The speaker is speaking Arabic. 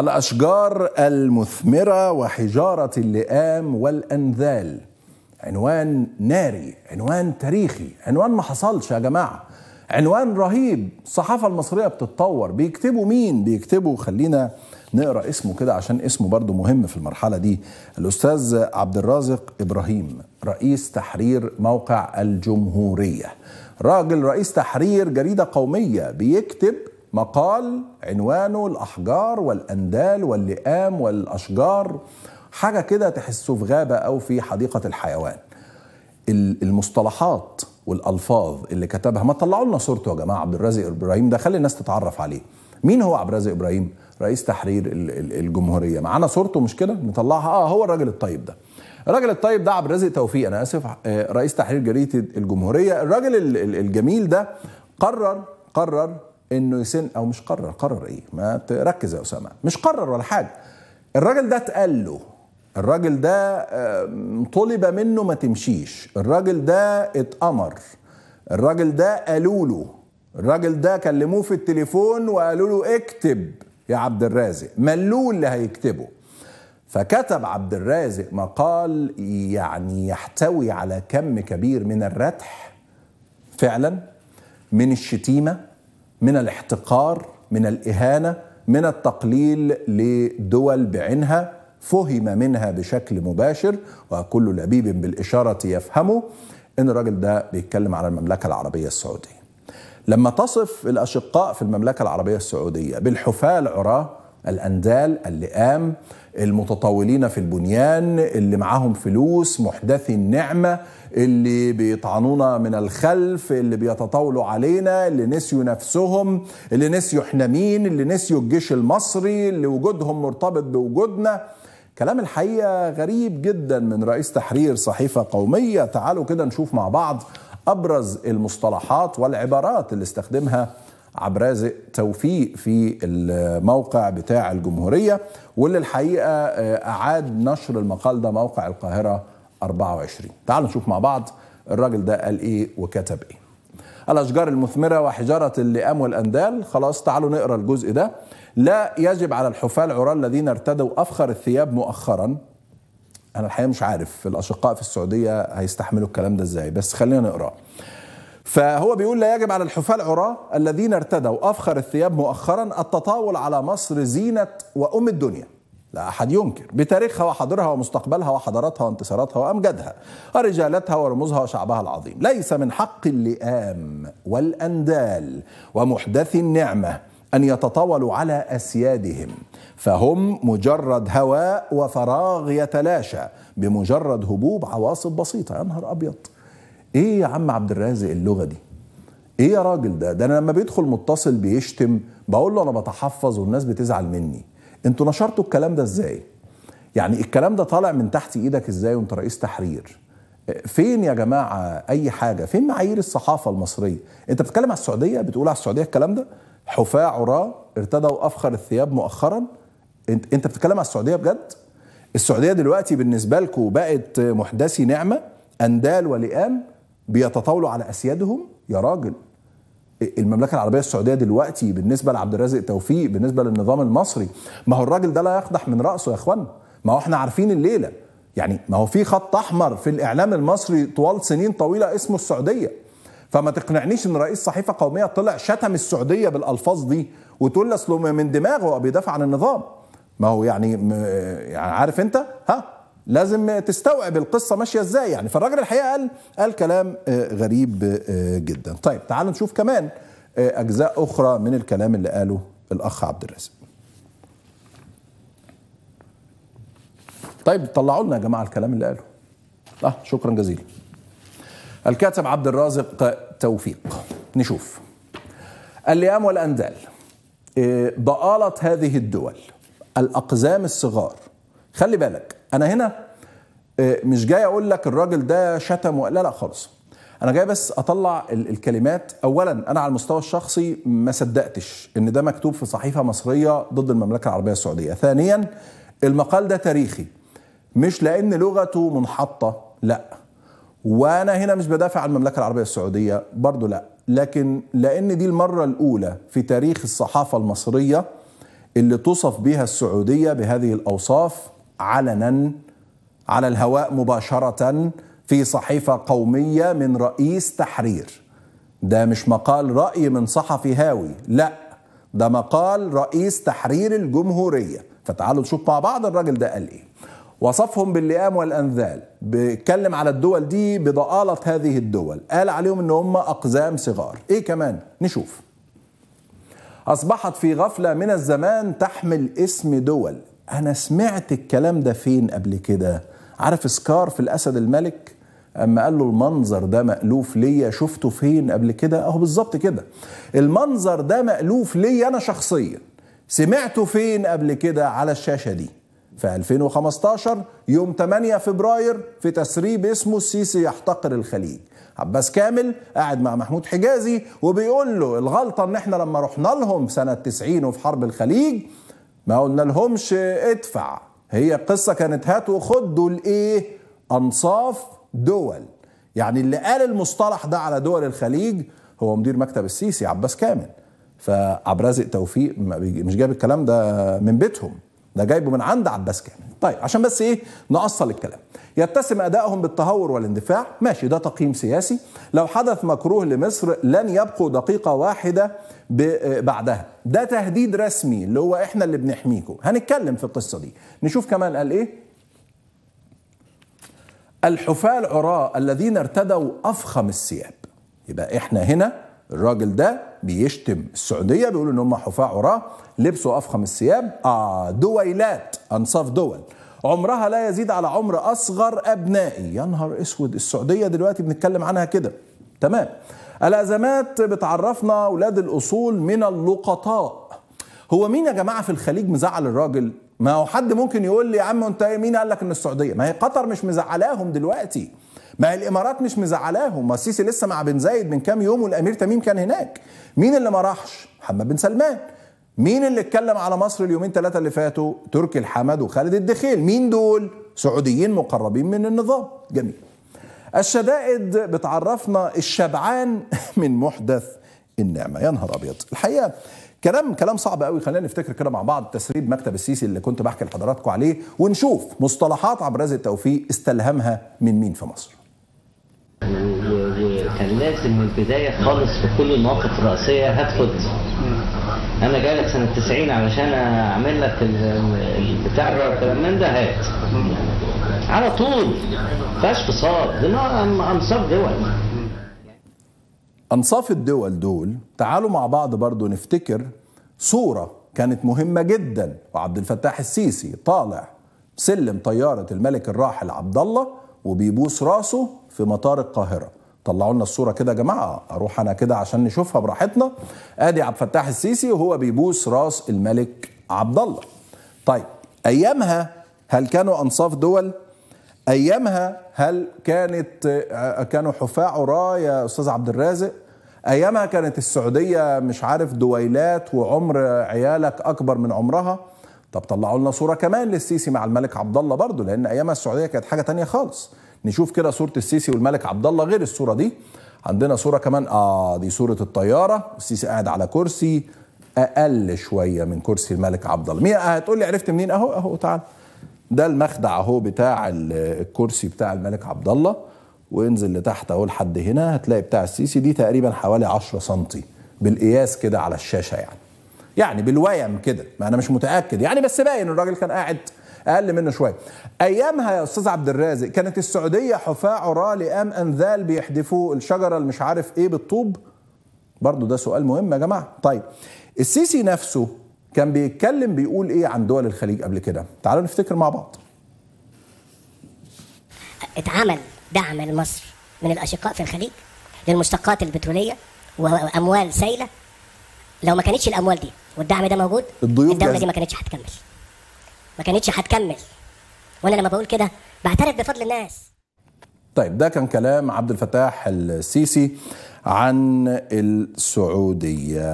الأشجار المثمرة وحجارة اللئام والأنذال عنوان ناري عنوان تاريخي عنوان ما حصلش يا جماعة عنوان رهيب الصحافة المصرية بتتطور بيكتبوا مين بيكتبوا خلينا نقرأ اسمه كده عشان اسمه برضو مهم في المرحلة دي الأستاذ عبد الرازق إبراهيم رئيس تحرير موقع الجمهورية راجل رئيس تحرير جريدة قومية بيكتب مقال عنوانه الأحجار والأندال واللئام والأشجار حاجة كده تحسه في غابة أو في حديقة الحيوان المصطلحات والألفاظ اللي كتبها ما طلعوا لنا صورته يا جماعة عبد الرازق إبراهيم ده خلي الناس تتعرف عليه مين هو عبد الرازق إبراهيم؟ رئيس تحرير الجمهورية معانا صورته مش كده نطلعها آه هو الراجل الطيب ده الراجل الطيب ده عبد الرازق توفيق أنا آسف آه، رئيس تحرير جريدة الجمهورية الراجل الجميل ده قرر قرر انه يسن او مش قرر قرر ايه ما تركز يا اسامه مش قرر ولا حاجه الراجل ده اتقال له الراجل ده طلب منه ما تمشيش الراجل ده اتأمر الراجل ده قالوا له الراجل ده كلموه في التليفون وقالوا له اكتب يا عبد الرازق ملوه اللي هيكتبه فكتب عبد الرازق مقال يعني يحتوي على كم كبير من الردح فعلا من الشتيمه من الاحتقار من الاهانه من التقليل لدول بعينها فهم منها بشكل مباشر وكل لبيب بالاشاره يفهمه ان الراجل ده بيتكلم على المملكه العربيه السعوديه. لما تصف الاشقاء في المملكه العربيه السعوديه بالحفاه العراه الاندال اللئام المتطاولين في البنيان اللي معاهم فلوس محدثي النعمة اللي بيطعنونا من الخلف اللي بيتطاولوا علينا اللي نسيوا نفسهم اللي نسيوا احنا مين اللي نسيوا الجيش المصري اللي وجودهم مرتبط بوجودنا كلام الحقيقة غريب جدا من رئيس تحرير صحيفة قومية تعالوا كده نشوف مع بعض أبرز المصطلحات والعبارات اللي استخدمها عبد الرازق توفيق في الموقع بتاع الجمهورية واللي الحقيقة آه، أعاد نشر المقال ده موقع القاهرة 24 تعالوا نشوف مع بعض الراجل ده قال إيه وكتب إيه الأشجار المثمرة وحجارة اللئام والأندال خلاص تعالوا نقرأ الجزء ده لا يجب على الحفاة العراة الذين ارتدوا أفخر الثياب مؤخرا أنا الحقيقة مش عارف الأشقاء في السعودية هيستحملوا الكلام ده إزاي بس خلينا نقرأ فهو بيقول لا يجب على الحفاة العراة الذين ارتدوا أفخر الثياب مؤخرا التطاول على مصر زينة وأم الدنيا لا أحد ينكر بتاريخها وحاضرها ومستقبلها وحضاراتها وانتصاراتها وأمجادها ورجالتها ورموزها وشعبها العظيم ليس من حق اللئام والأندال ومحدثي النعمة أن يتطاولوا على أسيادهم فهم مجرد هواء وفراغ يتلاشى بمجرد هبوب عواصف بسيطة يا نهار أبيض ايه يا عم عبد الرازق اللغه دي ايه يا راجل ده ده انا لما بيدخل متصل بيشتم بقول له انا بتحفظ والناس بتزعل مني انتوا نشرتوا الكلام ده ازاي يعني الكلام ده طالع من تحت ايدك ازاي وانت رئيس تحرير فين يا جماعه اي حاجه فين معايير الصحافه المصريه انت بتتكلم على السعوديه بتقول على السعوديه الكلام ده حفاة عراة ارتدوا افخر الثياب مؤخرا انت انت بتتكلم على السعوديه بجد السعوديه دلوقتي بالنسبه لكم بقت محدثي نعمه اندال ولئام بيتطاولوا على اسيادهم يا راجل المملكه العربيه السعوديه دلوقتي بالنسبه لعبد الرازق توفيق بالنسبه للنظام المصري ما هو الراجل ده لا يقدح من راسه يا اخوانا ما هو احنا عارفين الليله يعني ما هو في خط احمر في الاعلام المصري طوال سنين طويله اسمه السعوديه فما تقنعنيش ان رئيس صحيفه قوميه طلع شتم السعوديه بالالفاظ دي وتقول اصله من دماغه بيدافع عن النظام ما هو يعني, يعني عارف انت ها لازم تستوعب القصه ماشيه ازاي يعني فالراجل الحقيقه قال قال كلام آه، غريب آه، جدا طيب تعالوا نشوف كمان آه، اجزاء اخرى من الكلام اللي قاله الاخ عبد الرازق طيب طلعوا لنا يا جماعه الكلام اللي قاله اه شكرا جزيلا الكاتب عبد الرازق توفيق نشوف اللئام والاندال ضالت هذه الدول الأقزام الصغار خلي بالك انا هنا آه، مش جاي اقول لك الراجل ده شتم لا لا خالص انا جاي بس اطلع الكلمات اولا انا على المستوى الشخصي ما صدقتش ان ده مكتوب في صحيفه مصريه ضد المملكه العربيه السعوديه ثانيا المقال ده تاريخي مش لان لغته منحطه لا وانا هنا مش بدافع عن المملكه العربيه السعوديه برضو لا لكن لان دي المره الاولى في تاريخ الصحافه المصريه اللي توصف بها السعوديه بهذه الاوصاف علنا على الهواء مباشره في صحيفه قوميه من رئيس تحرير ده مش مقال راي من صحفي هاوي لا ده مقال رئيس تحرير الجمهوريه فتعالوا نشوف مع بعض الراجل ده قال ايه وصفهم باللئام والانذال بيتكلم على الدول دي بضآلة هذه الدول قال عليهم ان هم اقزام صغار ايه كمان نشوف اصبحت في غفلة من الزمان تحمل اسم دول انا سمعت الكلام ده فين قبل كده عارف سكار في الاسد الملك اما قال له المنظر ده مألوف ليا شفته فين قبل كده اهو بالظبط كده المنظر ده مألوف ليا انا شخصيا سمعته فين قبل كده على الشاشة دي في 2015 يوم 8 فبراير في تسريب اسمه السيسي يحتقر الخليج عباس كامل قاعد مع محمود حجازي وبيقول له الغلطة ان احنا لما رحنا لهم سنة 90 وفي حرب الخليج ما قلنا لهمش ادفع هي قصة كانت هات وخد دول ايه انصاف دول يعني اللي قال المصطلح ده على دول الخليج هو مدير مكتب السيسي عباس كامل فعبد الرازق توفيق مش جاب الكلام ده من بيتهم ده جايبه من عند عباس كامل طيب عشان بس ايه نأصل الكلام يتسم أدائهم بالتهور والاندفاع ماشي ده تقييم سياسي لو حدث مكروه لمصر لن يبقوا دقيقة واحدة بعدها ده تهديد رسمي اللي هو احنا اللي بنحميكم هنتكلم في القصة دي نشوف كمان قال ايه الحفاة العراء الذين ارتدوا أفخم الثياب يبقى احنا هنا الراجل ده بيشتم السعوديه بيقول ان هم حفاة عراه لبسوا افخم الثياب اه دويلات انصاف دول عمرها لا يزيد على عمر اصغر ابنائي يا نهار اسود السعوديه دلوقتي بنتكلم عنها كده تمام الازمات بتعرفنا اولاد الاصول من اللقطاء هو مين يا جماعه في الخليج مزعل الراجل ما هو حد ممكن يقول لي يا عم انت مين قال لك ان السعوديه ما هي قطر مش مزعلاهم دلوقتي ما الامارات مش مزعلاهم ما السيسي لسه مع بن زايد من كام يوم والامير تميم كان هناك مين اللي ما راحش محمد بن سلمان مين اللي اتكلم على مصر اليومين ثلاثه اللي فاتوا تركي الحمد وخالد الدخيل مين دول سعوديين مقربين من النظام جميل الشدائد بتعرفنا الشبعان من محدث النعمه يا نهار ابيض الحقيقه كلام كلام صعب قوي خلينا نفتكر كده مع بعض تسريب مكتب السيسي اللي كنت بحكي لحضراتكم عليه ونشوف مصطلحات عبد الرازق توفيق استلهمها من مين في مصر وكان لازم من البداية خالص في كل المواقف الرئيسية هات أنا جاي لك سنة 90 علشان أعمل لك البتاع الكلام من ده هات. على طول ما فيهاش فصال أنصاف دول أنصاف الدول دول تعالوا مع بعض برضو نفتكر صورة كانت مهمة جدا وعبد الفتاح السيسي طالع سلم طيارة الملك الراحل عبد الله وبيبوس راسه في مطار القاهره طلعوا لنا الصوره كده يا جماعه اروح انا كده عشان نشوفها براحتنا ادي عبد الفتاح السيسي وهو بيبوس راس الملك عبد الله طيب ايامها هل كانوا انصاف دول ايامها هل كانت آه، كانوا حفاة عراة يا استاذ عبد الرازق ايامها كانت السعوديه مش عارف دويلات وعمر عيالك اكبر من عمرها طب طلعوا لنا صوره كمان للسيسي مع الملك عبد الله برضه لان ايامها السعوديه كانت حاجه تانية خالص نشوف كده صوره السيسي والملك عبد الله غير الصوره دي عندنا صوره كمان اه دي صوره الطياره السيسي قاعد على كرسي اقل شويه من كرسي الملك عبد الله مين آه، هتقول لي عرفت منين اهو اهو تعال ده المخدع اهو بتاع الكرسي بتاع الملك عبد الله وانزل لتحت اهو لحد هنا هتلاقي بتاع السيسي دي تقريبا حوالي 10 سم بالقياس كده على الشاشه يعني يعني بالويم كده ما انا مش متاكد يعني بس باين الراجل كان قاعد اقل منه شويه ايامها يا استاذ عبد الرازق كانت السعوديه حفاة عراه لام انذال بيحدفوا الشجره اللي مش عارف ايه بالطوب برضو ده سؤال مهم يا جماعه طيب السيسي نفسه كان بيتكلم بيقول ايه عن دول الخليج قبل كده تعالوا نفتكر مع بعض اتعمل دعم لمصر من الاشقاء في الخليج للمشتقات البتروليه واموال سائله لو ما كانتش الاموال دي والدعم ده موجود الضيوف الدوله جاز. دي ما كانتش هتكمل ما كانتش هتكمل وانا لما بقول كده بعترف بفضل الناس طيب ده كان كلام عبد الفتاح السيسي عن السعوديه